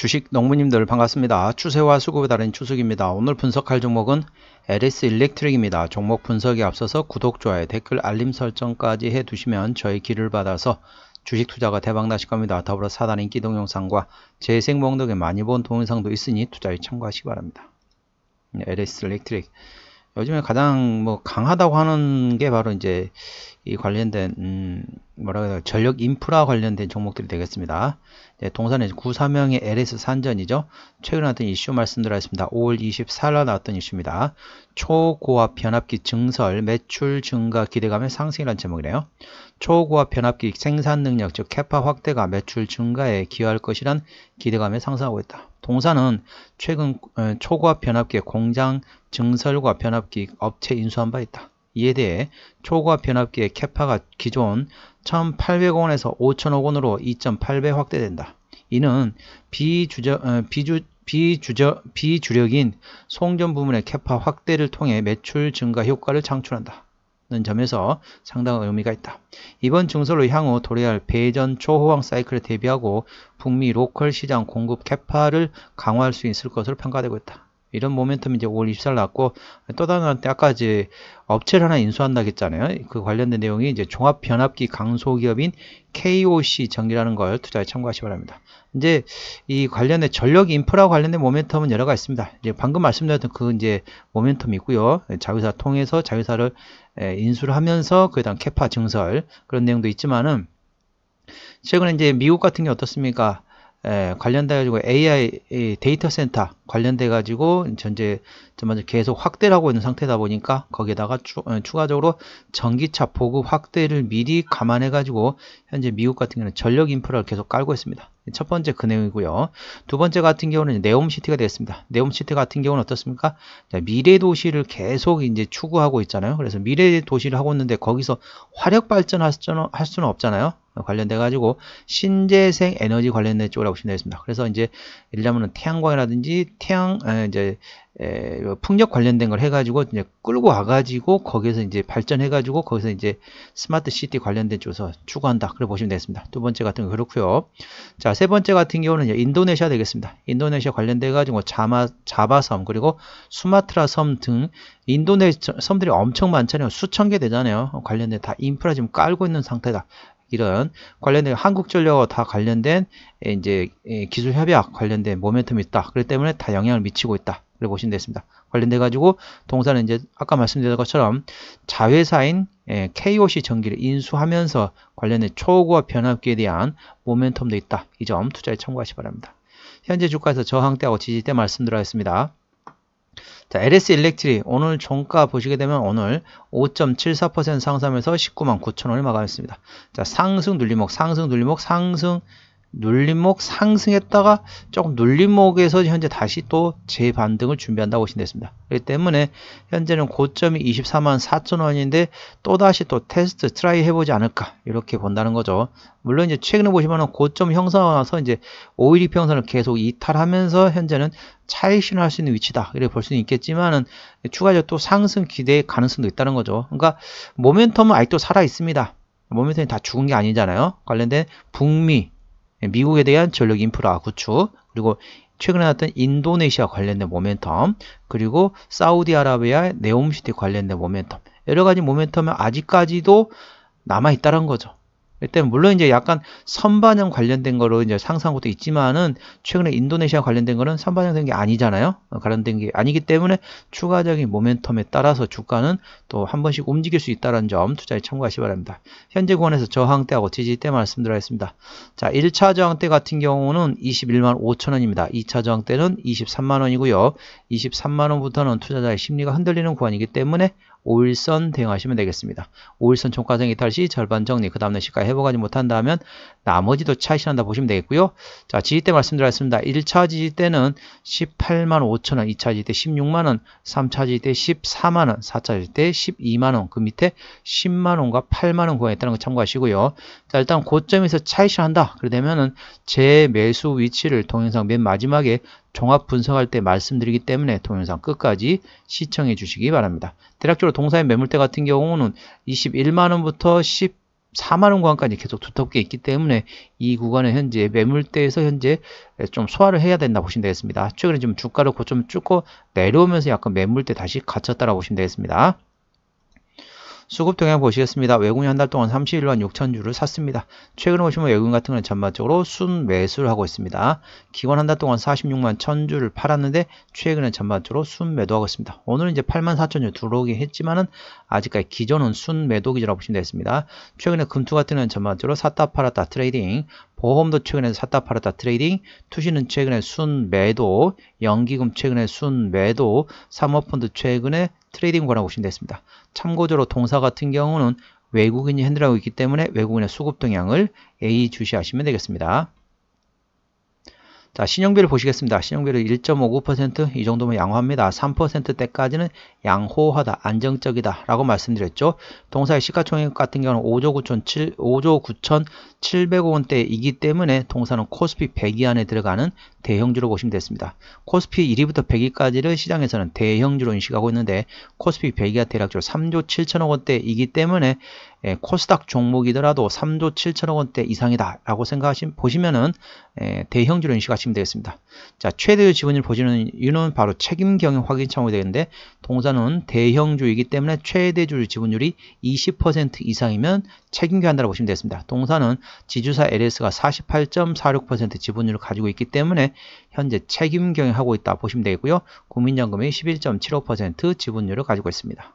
주식 농부님들 반갑습니다. 추세와 수급에 달른 추석입니다. 오늘 분석할 종목은 LS 일렉트릭입니다. 종목 분석에 앞서서 구독, 좋아요, 댓글, 알림 설정까지 해두시면 저희 길을 받아서 주식 투자가 대박나실 겁니다. 더불어 사단 인기 동영상과 재생 목록에 많이 본 동영상도 있으니 투자에 참고하시기 바랍니다. LS 네, 일렉트릭 요즘에 가장 뭐 강하다고 하는 게 바로 이제 이 관련된 음 뭐라 그래야 되나 전력 인프라 관련된 종목들이 되겠습니다. 네, 동산에 9, 4명의 LS 산전이죠. 최근 에 나왔던 이슈 말씀드렸습니다. 5월 24일 나왔던 이슈입니다. 초고압 변압기 증설 매출 증가 기대감의 상승이라는 제목이네요. 초고압 변압기 생산 능력 즉 캐파 확대가 매출 증가에 기여할 것이란 기대감에 상승하고 있다. 동사는 최근 어, 초고압 변압기의 공장 증설과 변압기 업체 인수한 바 있다. 이에 대해 초고압 변압기의 캐파가 기존 1,800원에서 5,000억원으로 2.8배 확대된다. 이는 비주저, 어, 비주, 비주저, 비주력인 송전 부문의 캐파 확대를 통해 매출 증가 효과를 창출한다. 는 점에서 상당한 의미가 있다. 이번 증설로 향후 도래할 배전 초호황 사이클에 대비하고 북미 로컬 시장 공급 캐파를 강화할 수 있을 것으로 평가되고 있다. 이런 모멘텀이 이제 5월 24일 났고 또 다른 한테 아까 이제 업체를 하나 인수한다 했잖아요. 그 관련된 내용이 이제 종합변압기 강소기업인 KOC 전기라는 걸 투자에 참고하시기 바랍니다. 이제 이 관련된 전력 인프라 관련된 모멘텀은 여러 가지 있습니다. 이제 방금 말씀드렸던 그 이제 모멘텀이 있고요. 자회사 통해서 자회사를 인수를 하면서 그에 대한 캐파 증설 그런 내용도 있지만은 최근에 이제 미국 같은 게 어떻습니까? 예, 관련돼 가지고 AI 데이터 센터 관련돼 가지고 현재 먼저 계속 확대를 하고 있는 상태다 보니까 거기에다가 추, 어, 가적으로 전기차 보급 확대를 미리 감안해 가지고 현재 미국 같은 경우는 전력 인프라를 계속 깔고 있습니다. 첫 번째 그 내용이고요. 두 번째 같은 경우는 네옴시티가 됐습니다 네옴시티 같은 경우는 어떻습니까? 미래 도시를 계속 이제 추구하고 있잖아요. 그래서 미래 도시를 하고 있는데 거기서 화력 발전할 수는 없잖아요. 관련돼 가지고 신재생 에너지 관련된 쪽이라고 보시면 되겠습니다. 그래서 이제 예를 들면 태양광이라든지 태양 이제 뭐 풍력 관련된 걸 해가지고 이제 끌고 와가지고 거기에서 이제 발전해가지고 거기서 이제 스마트 시티 관련된 쪽에서 추구한다. 그래 보시면 되겠습니다. 두 번째 같은 거 그렇고요. 자 세 번째 같은 경우는 이제 인도네시아 되겠습니다. 인도네시아 관련돼가지고 뭐 자마 자바섬 그리고 수마트라 섬등 인도네시아 섬들이 엄청 많잖아요. 수천 개 되잖아요. 관련된 다 인프라 지금 깔고 있는 상태다. 이런 관련된 한국전력과 다 관련된 이제 기술 협약 관련된 모멘텀이 있다. 그렇기 때문에 다 영향을 미치고 있다. 그렇게 보시면 되겠습니다. 관련돼 가지고 동사는 이제 아까 말씀드린 것처럼 자회사인 KOC 전기를 인수하면서 관련된 초과 변압기에 대한 모멘텀도 있다. 이 점 투자에 참고하시 기 바랍니다. 현재 주가에서 저항대하고 지지대 말씀드렸습니다. 자, LS 일렉트리 오늘 종가 보시게 되면 오늘 5.74% 상승하면서 19만 9천 원을 마감했습니다. 자, 상승 눌림목, 상승 눌림목, 상승 눌림목 상승했다가 조금 눌림목에서 현재 다시 또 재반등을 준비한다고 보시면 되습니다 그렇기 때문에 현재는 고점이 24만 4천원인데 또다시 또 테스트 트라이 해보지 않을까 이렇게 본다는 거죠. 물론 이제 최근에 보시면 고점 형성화서 이제 5일 평선을 계속 이탈하면서 현재는 차이신할수 있는 위치다 이렇게 볼 수는 있겠지만은 추가적으로 또 상승 기대 가능성도 있다는 거죠. 그러니까 모멘텀은 아직도 살아 있습니다. 모멘텀이 다 죽은 게 아니잖아요. 관련된 북미 예, 미국에 대한 전력 인프라 구축, 그리고 최근에 나왔던 인도네시아 관련된 모멘텀, 그리고 사우디아라비아의 네옴시티 관련된 모멘텀, 여러 가지 모멘텀은 아직까지도 남아있다는 거죠. 일단 물론 이제 약간 선반영 관련된 거로 이제 상상한 것도 있지만은 최근에 인도네시아 관련된 거는 선반영된 게 아니잖아요. 어, 관련된 게 아니기 때문에 추가적인 모멘텀에 따라서 주가는 또 한 번씩 움직일 수 있다는 점 투자에 참고하시기 바랍니다. 현재 구간에서 저항대하고 지지대 말씀드렸습니다 자, 1차 저항대 같은 경우는 21만 5천원입니다. 2차 저항대는 23만원이고요. 23만원부터는 투자자의 심리가 흔들리는 구간이기 때문에 5일선 대응하시면 되겠습니다. 5일선 총과정 이탈 시 절반 정리, 그 다음날 시가 회복하지 못한다면 나머지도 차익신한다 보시면 되겠고요. 자, 지지대 말씀드렸습니다. 1차 지지대는 18만 5천원, 2차 지지대 16만원, 3차 지지대 14만원, 4차 지지대 12만원, 그 밑에 10만원과 8만원 구간했다는 거 참고하시고요. 자, 일단 고점에서 차익신한다. 그러면은 재 매수 위치를 동영상 맨 마지막에 종합 분석할 때 말씀드리기 때문에 동영상 끝까지 시청해 주시기 바랍니다. 대략적으로 동사의 매물대 같은 경우는 21만원부터 1 4만원 구간까지 계속 두텁게 있기 때문에 이 구간은 현재 매물대에서 현재 좀 소화를 해야 된다 보시면 되겠습니다. 최근에 지금 주가를 고점 쭉고 내려오면서 약간 매물대 다시 갇혔다라고 보시면 되겠습니다. 수급 동향 보시겠습니다. 외국인 한 달 동안 31만 6천 주를 샀습니다. 최근에 보시면 외국인 같은 경우는 전반적으로 순매수를 하고 있습니다. 기관 한 달 동안 46만 1천 주를 팔았는데 최근에 전반적으로 순매도하고 있습니다. 오늘은 이제 8만 4천 주 들어오긴 했지만은 아직까지 기존은 순매도 기준으로 보시면 되겠습니다. 최근에 금투 같은 경우는 전반적으로 샀다 팔았다 트레이딩 보험도 최근에 샀다 팔았다 트레이딩, 투시는 최근에 순매도, 연기금 최근에 순매도, 사모펀드 최근에 트레이딩권하고오시면 되겠습니다. 참고적으로 동사 같은 경우는 외국인이 핸들하고 있기 때문에 외국인의 수급 동향을 A 주시하시면 되겠습니다. 자, 신용비를 보시겠습니다. 신용비를 1.59%이 정도면 양호합니다. 3%대까지는 양호하다, 안정적이다 라고 말씀드렸죠. 동사의 시가총액 같은 경우는 5조 9천 7, 5조 9천 7백억 원대이기 때문에 동사는 코스피 100위 안에 들어가는 대형주로 보시면 됐습니다. 코스피 1위부터 100위까지를 시장에서는 대형주로 인식하고 있는데 코스피 100위가 대략적으로 3조 7천억 원대이기 때문에 예, 코스닥 종목이더라도 3조 7천억 원대 이상이다 라고 생각하시면 보시면은 예, 대형주로 인식하시면 되겠습니다. 자 최대 지분율 보시는 이유는 바로 책임경영 확인 창업이 되는데 동사는 대형주이기 때문에 최대주 지분율이 20% 이상이면 책임교한다고 보시면 되겠습니다. 동사는 지주사 LS가 48.46% 지분율을 가지고 있기 때문에 현재 책임경영하고 있다 보시면 되고요. 겠 국민연금이 11.75% 지분율을 가지고 있습니다.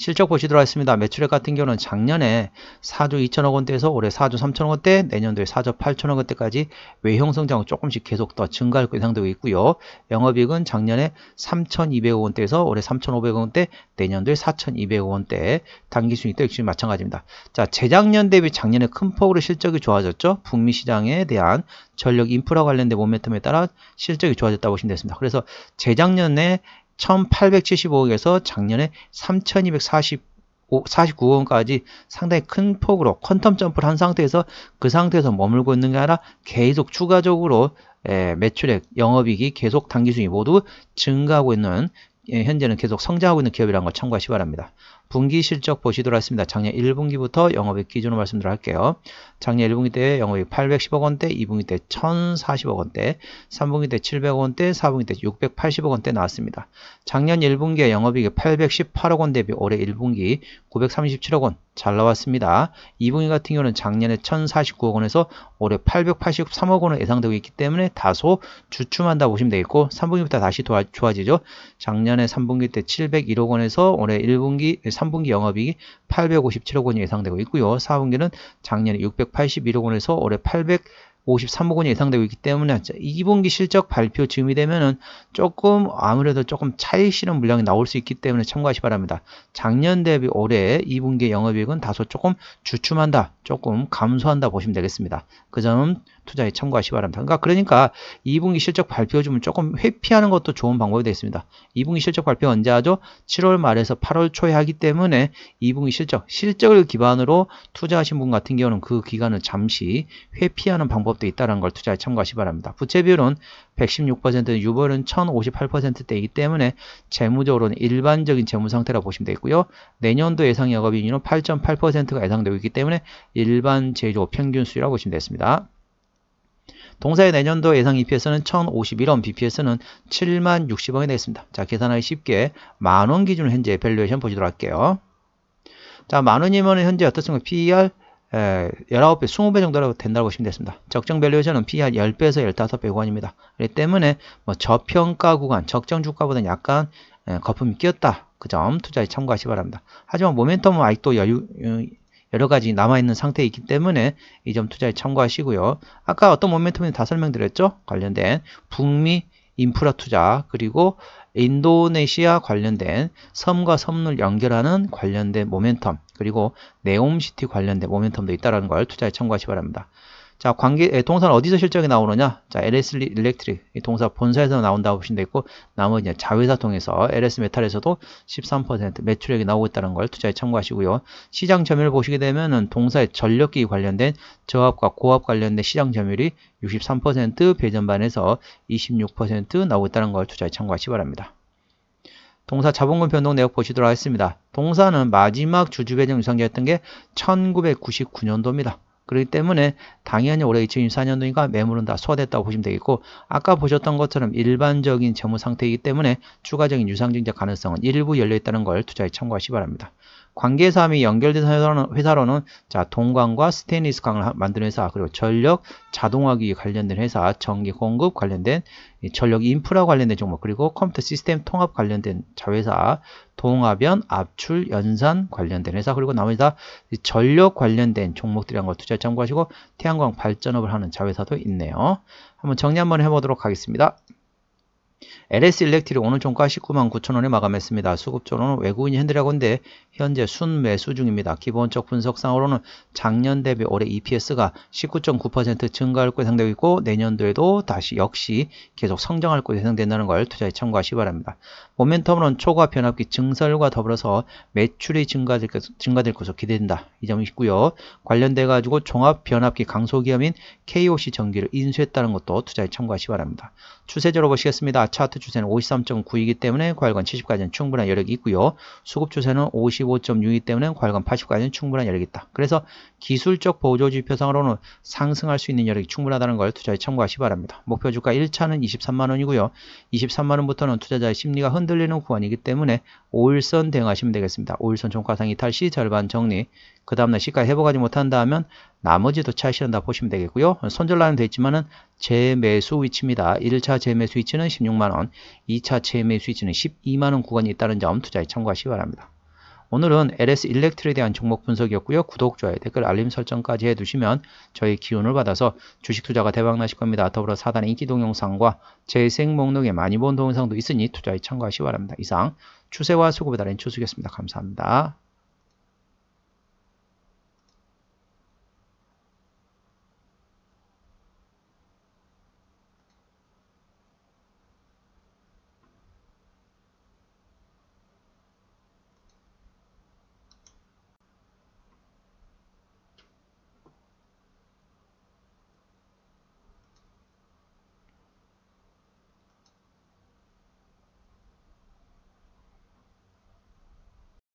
실적 보시도록 하겠습니다. 매출액 같은 경우는 작년에 4조 2천억 원대에서 올해 4조 3천억 원대, 내년도에 4조 8천억 원대까지 외형 성장은 조금씩 계속 더 증가할 것 예상되고 있고요. 영업이익은 작년에 3,200억 원대에서 올해 3,500억 원대, 내년도에 4,200억 원대, 단기순익도 역시 마찬가지입니다. 자, 재작년 대비 작년에 큰 폭으로 실적이 좋아졌죠. 북미 시장에 대한 전력 인프라 관련된 모멘텀에 따라 실적이 좋아졌다고 보시면 되겠습니다. 그래서 재작년에 1875억에서 작년에 3249억 원까지 상당히 큰 폭으로 퀀텀 점프를 한 상태에서 그 상태에서 머물고 있는 게 아니라 계속 추가적으로 예, 매출액, 영업이익이 계속 단기순이 모두 증가하고 있는 예, 현재는 계속 성장하고 있는 기업이라는 걸 참고하시기 바랍니다. 분기 실적 보시도록 하겠습니다. 작년 1분기부터 영업이 기준으로 말씀드려 할게요. 작년 1분기 때영업이 810억 원대, 2분기 때 1040억 원대, 3분기 때 700억 원대, 4분기 때 680억 원대 나왔습니다. 작년 1분기에 영업이익이 818억 원 대비 올해 1분기 937억 원 잘 나왔습니다. 2분기 같은 경우는 작년에 1049억 원에서 올해 883억 원을 예상되고 있기 때문에 다소 주춤한다 보시면 되겠고 3분기부터 다시 좋아지죠. 작년 지난해 3분기 때 701억 원에서 올해 1분기 3분기 영업이익이 857억 원이 예상되고 있고요. 4분기는 작년에 681억 원에서 올해 800 53억 원이 예상되고 있기 때문에 2분기 실적 발표 즈음이 되면은 조금 아무래도 조금 차이실현 물량이 나올 수 있기 때문에 참고하시 기 바랍니다. 작년 대비 올해 2분기 영업이익은 다소 조금 주춤한다. 조금 감소한다 보시면 되겠습니다. 그점 투자에 참고하시기 바랍니다. 그러니까, 그러니까 2분기 실적 발표주면 조금 회피하는 것도 좋은 방법이 되겠습니다. 2분기 실적 발표 언제 하죠? 7월 말에서 8월 초에 하기 때문에 2분기 실적, 실적을 기반으로 투자하신 분 같은 경우는 그 기간을 잠시 회피하는 방법도 있다는 걸 투자에 참고하시기 바랍니다. 부채 비율은 116%는 유보율은 1058%대이기 때문에 재무적으로는 일반적인 재무 상태라 고 보시면 되겠고요. 내년도 예상 영업이익률은 8.8%가 예상되고 있기 때문에 일반 제조 평균 수라고 위 보시면 되겠습니다. 동사의 내년도 예상 EPS는 1,051원, BPS는 7 0 60원이 되겠습니다. 자, 계산하기 쉽게 만원 기준으로 현재 밸류에이션 보시도록 할게요. 자, 만원이면 현재 어떻습니까? PER 19배, 예, 20배 정도 라고 된다고 보시면 됐습니다. 적정 밸류에이는은 P 한 10배에서 15배 구간입니다. 그렇기 때문에 뭐 저평가 구간, 적정 주가보다는 약간 예, 거품이 끼었다. 그 점 투자에 참고하시기 바랍니다. 하지만 모멘텀은 아직도 여유, 어, 여러 가지 남아있는 상태이기 때문에 이 점 투자에 참고하시고요. 아까 어떤 모멘텀이 다 설명드렸죠? 관련된 북미 인프라 투자 그리고 인도네시아 관련된 섬과 섬을 연결하는 관련된 모멘텀 그리고 네옴시티 관련된 모멘텀도 있다는 걸 투자에 참고하시 기 바랍니다. 자, 관계 동사는 어디서 실적이 나오느냐? 자, LS 일렉트릭 이 동사 본사에서 나온다고 보시면 되고 겠 나머지 자회사 통해서 LS 메탈에서도 13% 매출액이 나오고 있다는 걸 투자에 참고하시고요. 시장 점유율 보시게 되면은 동사의 전력기 관련된 저압과 고압 관련된 시장 점유율이 63% 배전반에서 26% 나오고 있다는 걸 투자에 참고하시기 바랍니다. 동사 자본금 변동 내역 보시도록 하겠습니다. 동사는 마지막 주주배정 유상자였던 게 1999년도입니다. 그렇기 때문에 당연히 올해 2024년도니까 매물은 다 소화됐다고 보시면 되겠고 아까 보셨던 것처럼 일반적인 재무 상태이기 때문에 추가적인 유상증자 가능성은 일부 열려있다는 걸 투자에 참고하시 기 바랍니다. 관계사업이 연결된 회사로는, 회사로는 자 동광과 스테인리스 강을 만드는 회사 그리고 전력 자동화기 관련된 회사 전기 공급 관련된 전력 인프라 관련된 종목 그리고 컴퓨터 시스템 통합 관련된 자회사 동합연 압출 연산 관련된 회사 그리고 나머지 다 전력 관련된 종목들이란 걸 투자 참고하시고 태양광 발전업을 하는 자회사도 있네요 한번 정리 한번 해보도록 하겠습니다 LS 일렉트리 오늘 종가 19만 9천원에 마감했습니다. 수급전는 외국인 이핸드라건데 현재 순매수 중입니다. 기본적 분석상으로는 작년 대비 올해 EPS가 19.9% 증가할 것으로 예상되고 있고 내년도에도 다시 역시 계속 성장할 것으로 예상된다는 걸 투자에 참고하시 기 바랍니다. 모멘텀은 초과 변압기 증설과 더불어서 매출이 증가될, 증가될 것으로 기대된다. 이 점이 있고요. 관련돼 가지고 종합 변압기 강소기업인 KOC 전기를 인수했다는 것도 투자에 참고하시 기 바랍니다. 추세적으로 보시겠습니다. 차트 추세는 53.9이기 때문에 과열간 70까지는 충분한 여력이 있고요. 수급 추세는 55.6이기 때문에 과열간 80까지는 충분한 여력이 있다. 그래서 기술적 보조 지표상으로는 상승할 수 있는 여력이 충분하다는 걸 투자에 참고하시 기 바랍니다. 목표 주가 1차는 23만원이고요. 23만원부터는 투자자의 심리가 흔들리는 구간이기 때문에 5일선 대응하시면 되겠습니다. 5일선 종가상 이탈 시 절반 정리, 그 다음날 시가에 회복하지 못한다 면 나머지도 차시한다 보시면 되겠고요. 손절라인 되 있지만은 재매수 위치입니다. 1차 재매수 위치는 16만원, 2차 재매수 위치는 12만원 구간이 있다는 점 투자에 참고하시기 바랍니다. 오늘은 LS 일렉트리에 대한 종목 분석이었고요. 구독, 좋아요, 댓글, 알림 설정까지 해두시면 저희 기운을 받아서 주식 투자가 대박나실 겁니다. 더불어 사단 인기 동영상과 재생 목록에 많이 본 동영상도 있으니 투자에 참고하시기 바랍니다. 이상 추세와 수급에 달인 추수겠습니다. 감사합니다.